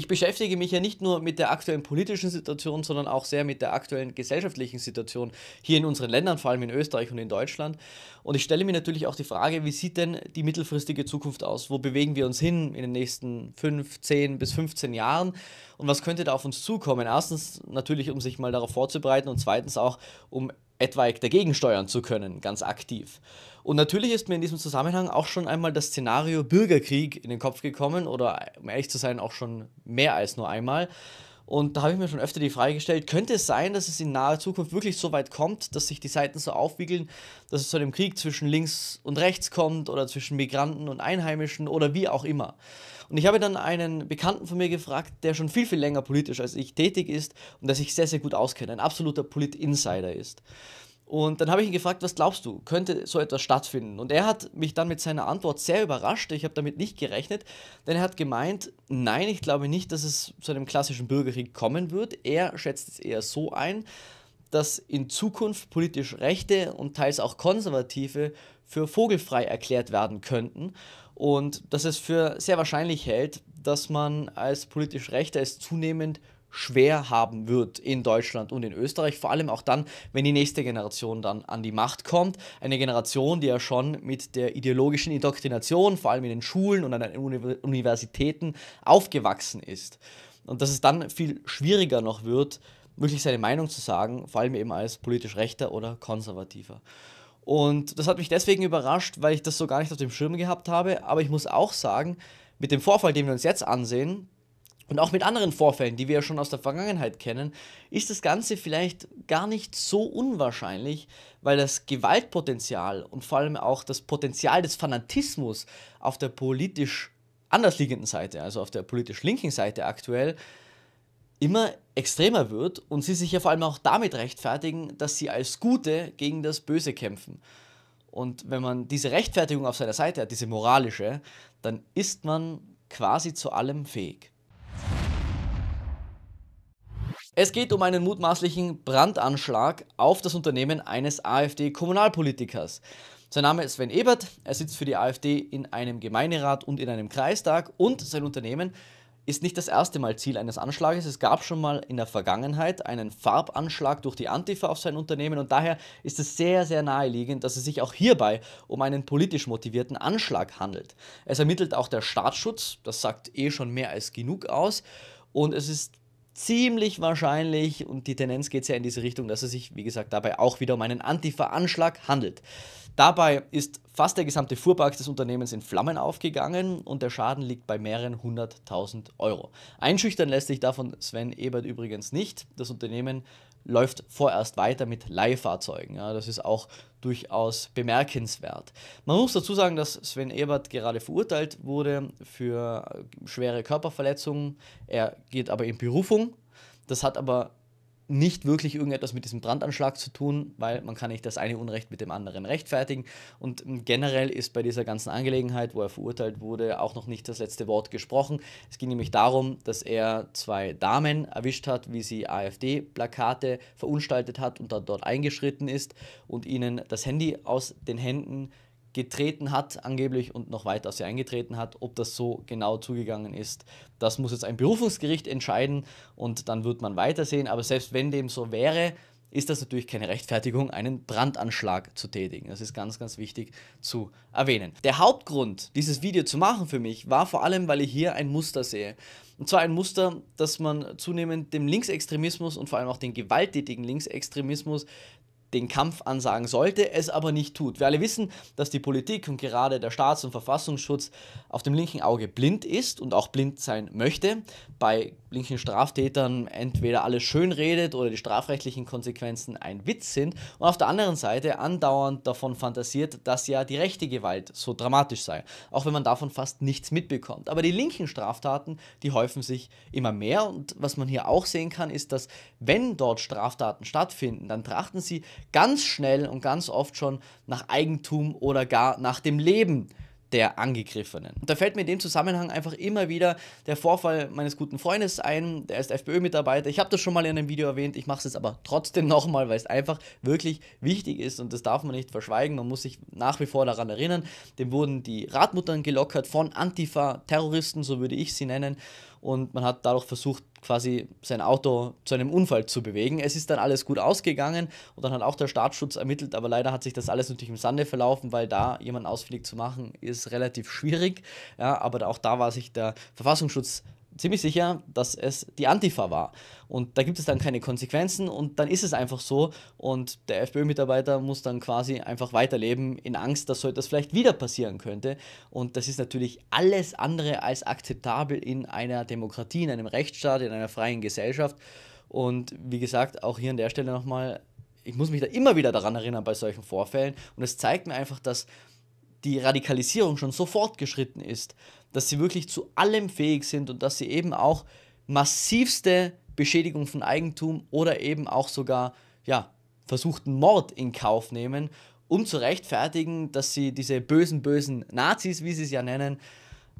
ich beschäftige mich ja nicht nur mit der aktuellen politischen Situation, sondern auch sehr mit der aktuellen gesellschaftlichen Situation hier in unseren Ländern, vor allem in Österreich und in Deutschland. Und ich stelle mir natürlich auch die Frage, wie sieht denn die mittelfristige Zukunft aus? Wo bewegen wir uns hin in den nächsten 5, 10 bis 15 Jahren? Und was könnte da auf uns zukommen? Erstens natürlich, um sich mal darauf vorzubereiten und zweitens auch, um etwaig dagegen steuern zu können, ganz aktiv. Und natürlich ist mir in diesem Zusammenhang auch schon einmal das Szenario Bürgerkrieg in den Kopf gekommen oder um ehrlich zu sein auch schon mehr als nur einmal. Und da habe ich mir schon öfter die Frage gestellt, könnte es sein, dass es in naher Zukunft wirklich so weit kommt, dass sich die Seiten so aufwiegeln, dass es zu einem Krieg zwischen links und rechts kommt oder zwischen Migranten und Einheimischen oder wie auch immer. Und ich habe dann einen Bekannten von mir gefragt, der schon viel, viel länger politisch als ich tätig ist und der sich sehr, sehr gut auskennt, ein absoluter Polit-Insider ist. Und dann habe ich ihn gefragt, was glaubst du, könnte so etwas stattfinden? Und er hat mich dann mit seiner Antwort sehr überrascht. Ich habe damit nicht gerechnet, denn er hat gemeint, nein, ich glaube nicht, dass es zu einem klassischen Bürgerkrieg kommen wird. Er schätzt es eher so ein, dass in Zukunft politisch Rechte und teils auch Konservative für vogelfrei erklärt werden könnten und dass es für sehr wahrscheinlich hält, dass man als politisch Rechter es zunehmend schwer haben wird in Deutschland und in Österreich, vor allem auch dann, wenn die nächste Generation dann an die Macht kommt. Eine Generation, die ja schon mit der ideologischen Indoktrination, vor allem in den Schulen und an den Universitäten, aufgewachsen ist. Und dass es dann viel schwieriger noch wird, wirklich seine Meinung zu sagen, vor allem eben als politisch rechter oder konservativer. Und das hat mich deswegen überrascht, weil ich das so gar nicht auf dem Schirm gehabt habe. Aber ich muss auch sagen, mit dem Vorfall, den wir uns jetzt ansehen, und auch mit anderen Vorfällen, die wir ja schon aus der Vergangenheit kennen, ist das Ganze vielleicht gar nicht so unwahrscheinlich, weil das Gewaltpotenzial und vor allem auch das Potenzial des Fanatismus auf der politisch andersliegenden Seite, also auf der politisch linken Seite aktuell, immer extremer wird und sie sich ja vor allem auch damit rechtfertigen, dass sie als Gute gegen das Böse kämpfen. Und wenn man diese Rechtfertigung auf seiner Seite hat, diese moralische, dann ist man quasi zu allem fähig. Es geht um einen mutmaßlichen Brandanschlag auf das Unternehmen eines AfD-Kommunalpolitikers. Sein Name ist Sven Ebert, er sitzt für die AfD in einem Gemeinderat und in einem Kreistag und sein Unternehmen ist nicht das erste Mal Ziel eines Anschlages. Es gab schon mal in der Vergangenheit einen Farbanschlag durch die Antifa auf sein Unternehmen und daher ist es sehr, sehr naheliegend, dass es sich auch hierbei um einen politisch motivierten Anschlag handelt. Es ermittelt auch der Staatsschutz, das sagt eh schon mehr als genug aus und es ist ziemlich wahrscheinlich, und die Tendenz geht ja in diese Richtung, dass es sich, wie gesagt, dabei auch wieder um einen Antifa-Anschlag handelt. Dabei ist fast der gesamte Fuhrpark des Unternehmens in Flammen aufgegangen und der Schaden liegt bei mehreren hunderttausend Euro. Einschüchtern lässt sich davon Sven Ebert übrigens nicht. Das Unternehmen läuft vorerst weiter mit Leihfahrzeugen. Ja, das ist auch durchaus bemerkenswert. Man muss dazu sagen, dass Sven Ebert gerade verurteilt wurde für schwere Körperverletzungen. Er geht aber in Berufung. Das hat aber nicht wirklich irgendetwas mit diesem Brandanschlag zu tun, weil man kann nicht das eine Unrecht mit dem anderen rechtfertigen. Und ähm, generell ist bei dieser ganzen Angelegenheit, wo er verurteilt wurde, auch noch nicht das letzte Wort gesprochen. Es ging nämlich darum, dass er zwei Damen erwischt hat, wie sie AfD-Plakate verunstaltet hat und dann dort eingeschritten ist und ihnen das Handy aus den Händen getreten hat, angeblich und noch weiter auf sie eingetreten hat. Ob das so genau zugegangen ist, das muss jetzt ein Berufungsgericht entscheiden und dann wird man weitersehen. Aber selbst wenn dem so wäre, ist das natürlich keine Rechtfertigung, einen Brandanschlag zu tätigen. Das ist ganz, ganz wichtig zu erwähnen. Der Hauptgrund, dieses Video zu machen für mich, war vor allem, weil ich hier ein Muster sehe. Und zwar ein Muster, dass man zunehmend dem Linksextremismus und vor allem auch dem gewalttätigen Linksextremismus den Kampf ansagen sollte, es aber nicht tut. Wir alle wissen, dass die Politik und gerade der Staats- und Verfassungsschutz auf dem linken Auge blind ist und auch blind sein möchte, bei linken Straftätern entweder alles schön redet oder die strafrechtlichen Konsequenzen ein Witz sind und auf der anderen Seite andauernd davon fantasiert, dass ja die rechte Gewalt so dramatisch sei, auch wenn man davon fast nichts mitbekommt. Aber die linken Straftaten, die häufen sich immer mehr und was man hier auch sehen kann, ist, dass wenn dort Straftaten stattfinden, dann trachten sie ganz schnell und ganz oft schon nach Eigentum oder gar nach dem Leben der Angegriffenen. Und da fällt mir in dem Zusammenhang einfach immer wieder der Vorfall meines guten Freundes ein, der ist FPÖ-Mitarbeiter. Ich habe das schon mal in einem Video erwähnt, ich mache es jetzt aber trotzdem nochmal, weil es einfach wirklich wichtig ist und das darf man nicht verschweigen. Man muss sich nach wie vor daran erinnern. Dem wurden die Radmuttern gelockert von Antifa-Terroristen, so würde ich sie nennen und man hat dadurch versucht, quasi sein Auto zu einem Unfall zu bewegen. Es ist dann alles gut ausgegangen und dann hat auch der Staatsschutz ermittelt, aber leider hat sich das alles natürlich im Sande verlaufen, weil da jemanden ausfindig zu machen ist relativ schwierig. Ja, aber auch da war sich der Verfassungsschutz ziemlich sicher, dass es die Antifa war. Und da gibt es dann keine Konsequenzen und dann ist es einfach so. Und der FPÖ-Mitarbeiter muss dann quasi einfach weiterleben in Angst, dass so etwas vielleicht wieder passieren könnte. Und das ist natürlich alles andere als akzeptabel in einer Demokratie, in einem Rechtsstaat, in einer freien Gesellschaft. Und wie gesagt, auch hier an der Stelle nochmal, ich muss mich da immer wieder daran erinnern bei solchen Vorfällen. Und es zeigt mir einfach, dass die Radikalisierung schon so fortgeschritten ist dass sie wirklich zu allem fähig sind und dass sie eben auch massivste Beschädigung von Eigentum oder eben auch sogar ja, versuchten Mord in Kauf nehmen, um zu rechtfertigen, dass sie diese bösen, bösen Nazis, wie sie es ja nennen,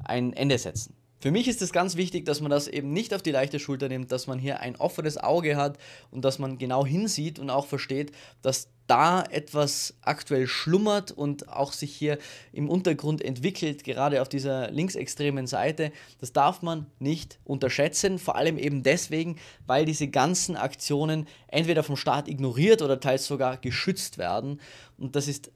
ein Ende setzen. Für mich ist es ganz wichtig, dass man das eben nicht auf die leichte Schulter nimmt, dass man hier ein offenes Auge hat und dass man genau hinsieht und auch versteht, dass da etwas aktuell schlummert und auch sich hier im Untergrund entwickelt, gerade auf dieser linksextremen Seite, das darf man nicht unterschätzen. Vor allem eben deswegen, weil diese ganzen Aktionen entweder vom Staat ignoriert oder teils sogar geschützt werden. Und das ist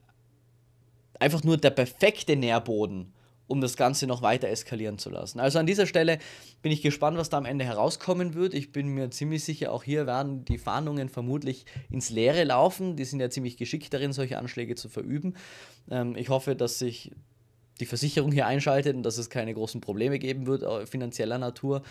einfach nur der perfekte Nährboden um das Ganze noch weiter eskalieren zu lassen. Also an dieser Stelle bin ich gespannt, was da am Ende herauskommen wird. Ich bin mir ziemlich sicher, auch hier werden die Fahndungen vermutlich ins Leere laufen. Die sind ja ziemlich geschickt darin, solche Anschläge zu verüben. Ähm, ich hoffe, dass sich die Versicherung hier einschaltet und dass es keine großen Probleme geben wird, äh, finanzieller Natur.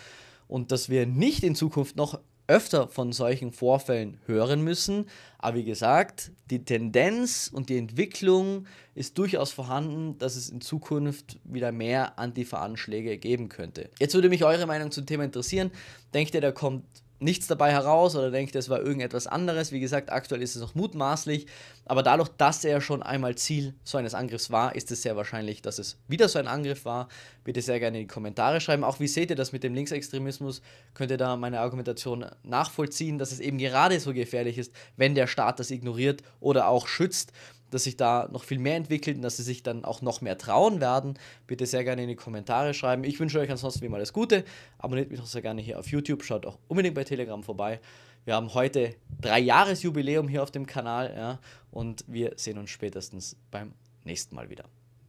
Und dass wir nicht in Zukunft noch öfter von solchen Vorfällen hören müssen. Aber wie gesagt, die Tendenz und die Entwicklung ist durchaus vorhanden, dass es in Zukunft wieder mehr Antifa-Anschläge geben könnte. Jetzt würde mich eure Meinung zum Thema interessieren. Denkt ihr, da kommt nichts dabei heraus oder denkt, es war irgendetwas anderes. Wie gesagt, aktuell ist es noch mutmaßlich, aber dadurch, dass er schon einmal Ziel so eines Angriffs war, ist es sehr wahrscheinlich, dass es wieder so ein Angriff war. Bitte sehr gerne in die Kommentare schreiben. Auch wie seht ihr das mit dem Linksextremismus? Könnt ihr da meine Argumentation nachvollziehen, dass es eben gerade so gefährlich ist, wenn der Staat das ignoriert oder auch schützt? dass sich da noch viel mehr entwickelt und dass sie sich dann auch noch mehr trauen werden. Bitte sehr gerne in die Kommentare schreiben. Ich wünsche euch ansonsten wie immer alles Gute. Abonniert mich auch sehr gerne hier auf YouTube. Schaut auch unbedingt bei Telegram vorbei. Wir haben heute drei Jahresjubiläum hier auf dem Kanal ja, und wir sehen uns spätestens beim nächsten Mal wieder.